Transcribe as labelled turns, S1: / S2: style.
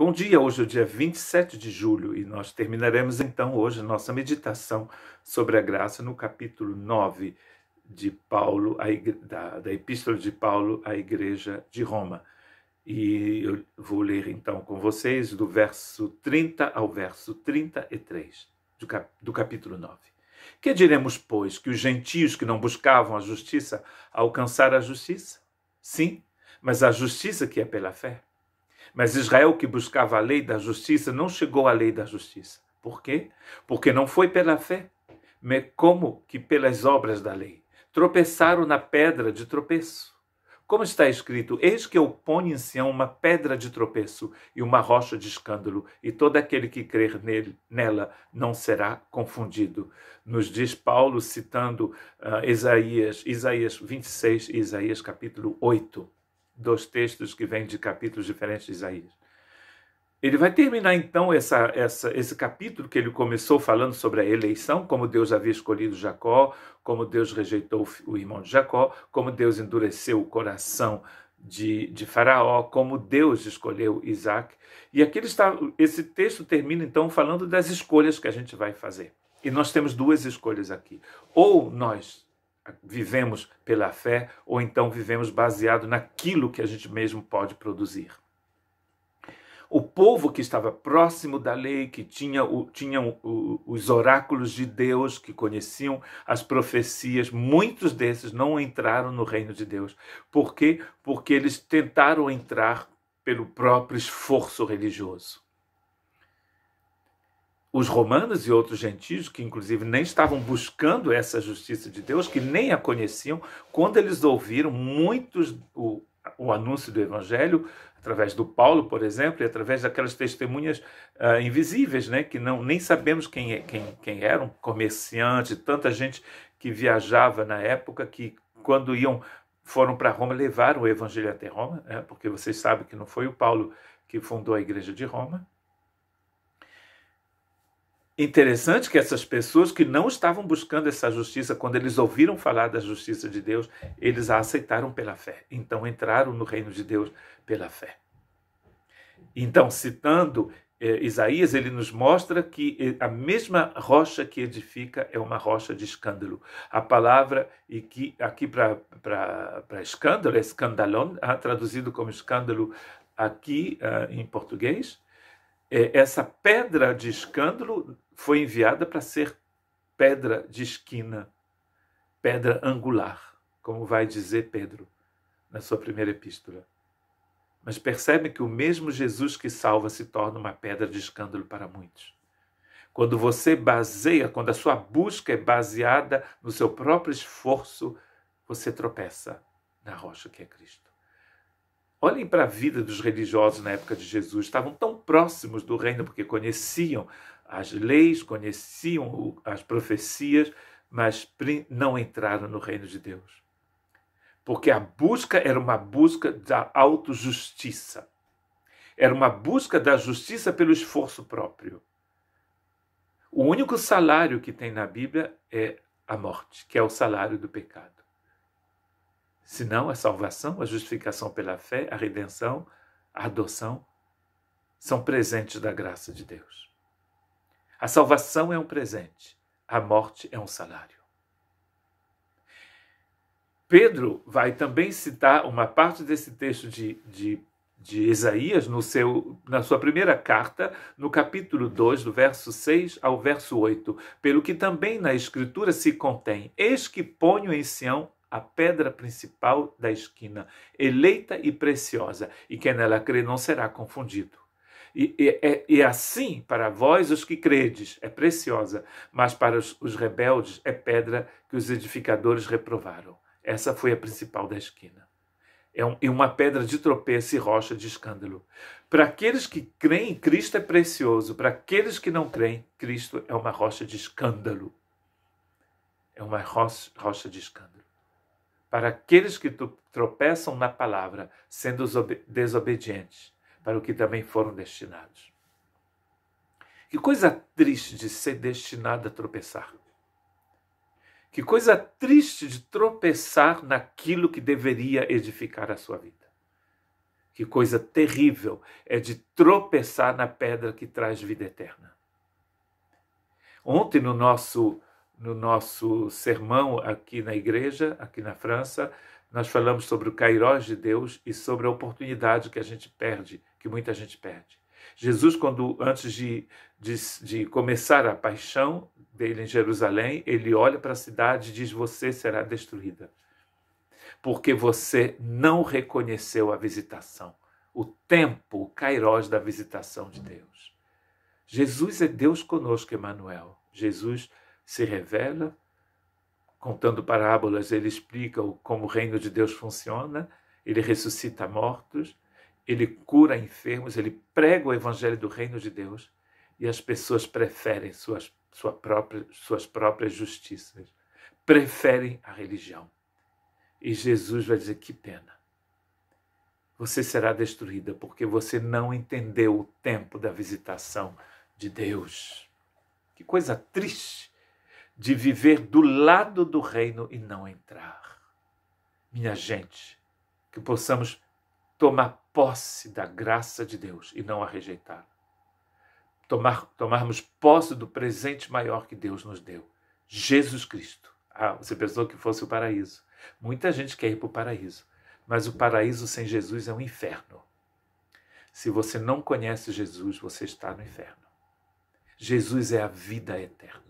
S1: Bom dia, hoje é o dia 27 de julho e nós terminaremos então hoje nossa meditação sobre a graça no capítulo 9 de Paulo, igre... da, da Epístola de Paulo à Igreja de Roma. E eu vou ler então com vocês do verso 30 ao verso 33 do, cap... do capítulo 9. Que diremos, pois, que os gentios que não buscavam a justiça alcançaram a justiça? Sim, mas a justiça que é pela fé. Mas Israel, que buscava a lei da justiça, não chegou à lei da justiça. Por quê? Porque não foi pela fé, mas como que pelas obras da lei. Tropeçaram na pedra de tropeço. Como está escrito, eis que eu ponho em Sião uma pedra de tropeço e uma rocha de escândalo, e todo aquele que crer nele, nela não será confundido. Nos diz Paulo, citando uh, Isaías, Isaías 26 e Isaías capítulo 8 dos textos que vêm de capítulos diferentes de Isaías. Ele vai terminar então essa, essa, esse capítulo que ele começou falando sobre a eleição, como Deus havia escolhido Jacó, como Deus rejeitou o irmão de Jacó, como Deus endureceu o coração de, de Faraó, como Deus escolheu Isaac. E aqui está, esse texto termina então falando das escolhas que a gente vai fazer. E nós temos duas escolhas aqui. Ou nós vivemos pela fé ou então vivemos baseado naquilo que a gente mesmo pode produzir. O povo que estava próximo da lei, que tinha, o, os oráculos de Deus, que conheciam as profecias, muitos desses não entraram no reino de Deus. Por quê? Porque eles tentaram entrar pelo próprio esforço religioso os romanos e outros gentios, que inclusive nem estavam buscando essa justiça de Deus, que nem a conheciam, quando eles ouviram muitos o, o anúncio do evangelho, através do Paulo, por exemplo, e através daquelas testemunhas uh, invisíveis, né, que não nem sabemos quem, é, quem, quem eram, um comerciante, tanta gente que viajava na época que quando iam foram para Roma levaram o evangelho até Roma, né, porque vocês sabem que não foi o Paulo que fundou a igreja de Roma, Interessante que essas pessoas que não estavam buscando essa justiça, quando eles ouviram falar da justiça de Deus, eles a aceitaram pela fé. Então entraram no reino de Deus pela fé. Então, citando eh, Isaías, ele nos mostra que eh, a mesma rocha que edifica é uma rocha de escândalo. A palavra e que aqui para escândalo é escandalon, ah, traduzido como escândalo aqui ah, em português, é essa pedra de escândalo foi enviada para ser pedra de esquina, pedra angular, como vai dizer Pedro na sua primeira epístola. Mas percebe que o mesmo Jesus que salva se torna uma pedra de escândalo para muitos. Quando você baseia, quando a sua busca é baseada no seu próprio esforço, você tropeça na rocha que é Cristo. Olhem para a vida dos religiosos na época de Jesus, estavam tão próximos do reino porque conheciam as leis, conheciam as profecias, mas não entraram no reino de Deus. Porque a busca era uma busca da autojustiça. Era uma busca da justiça pelo esforço próprio. O único salário que tem na Bíblia é a morte, que é o salário do pecado. Senão, a salvação, a justificação pela fé, a redenção, a adoção são presentes da graça de Deus. A salvação é um presente, a morte é um salário. Pedro vai também citar uma parte desse texto de, de, de Isaías no seu, na sua primeira carta, no capítulo 2, do verso 6 ao verso 8, pelo que também na Escritura se contém: Eis que ponho em Sião a pedra principal da esquina, eleita e preciosa, e quem nela crê não será confundido. E, e, é, e, é assim, para vós, os que credes, é preciosa, mas para os, os rebeldes é pedra que os edificadores reprovaram. Essa foi a principal da esquina. É, um, uma pedra de tropeço e rocha de escândalo. Para aqueles que creem, Cristo é precioso. Para aqueles que não creem, Cristo é uma rocha de escândalo. É uma rocha, rocha de escândalo. Para aqueles que tropeçam na palavra, sendo desobedientes, para o que também foram destinados. Que coisa triste de ser destinado a tropeçar. Que coisa triste de tropeçar naquilo que deveria edificar a sua vida. Que coisa terrível é de tropeçar na pedra que traz vida eterna. Ontem no nosso no nosso sermão aqui na igreja, aqui na França, nós falamos sobre o Cairós de Deus e sobre a oportunidade que a gente perde, que muita gente perde. Jesus, quando antes de, de, de começar a paixão dele em Jerusalém, ele olha para a cidade e diz: Você será destruída, porque você não reconheceu a visitação, o tempo, o Cairós da visitação de Deus. Jesus é Deus conosco, Emmanuel. Jesus se revela contando parábolas, ele explica como o reino de Deus funciona, ele ressuscita mortos, ele cura enfermos, ele prega o evangelho do reino de Deus e as pessoas preferem suas, sua própria, suas próprias justiças, preferem a religião. E Jesus vai dizer: que pena. Você será destruída porque você não entendeu o tempo da visitação de Deus. Que coisa triste de viver do lado do reino e não entrar. Minha gente, que possamos tomar posse da graça de Deus e não a rejeitar. Tomar, tomarmos posse do presente maior que Deus nos deu, Jesus Cristo. Ah, você pensou que fosse o paraíso. Muita gente quer ir para o paraíso, mas o paraíso sem Jesus é um inferno. Se você não conhece Jesus, você está no inferno. Jesus é a vida eterna.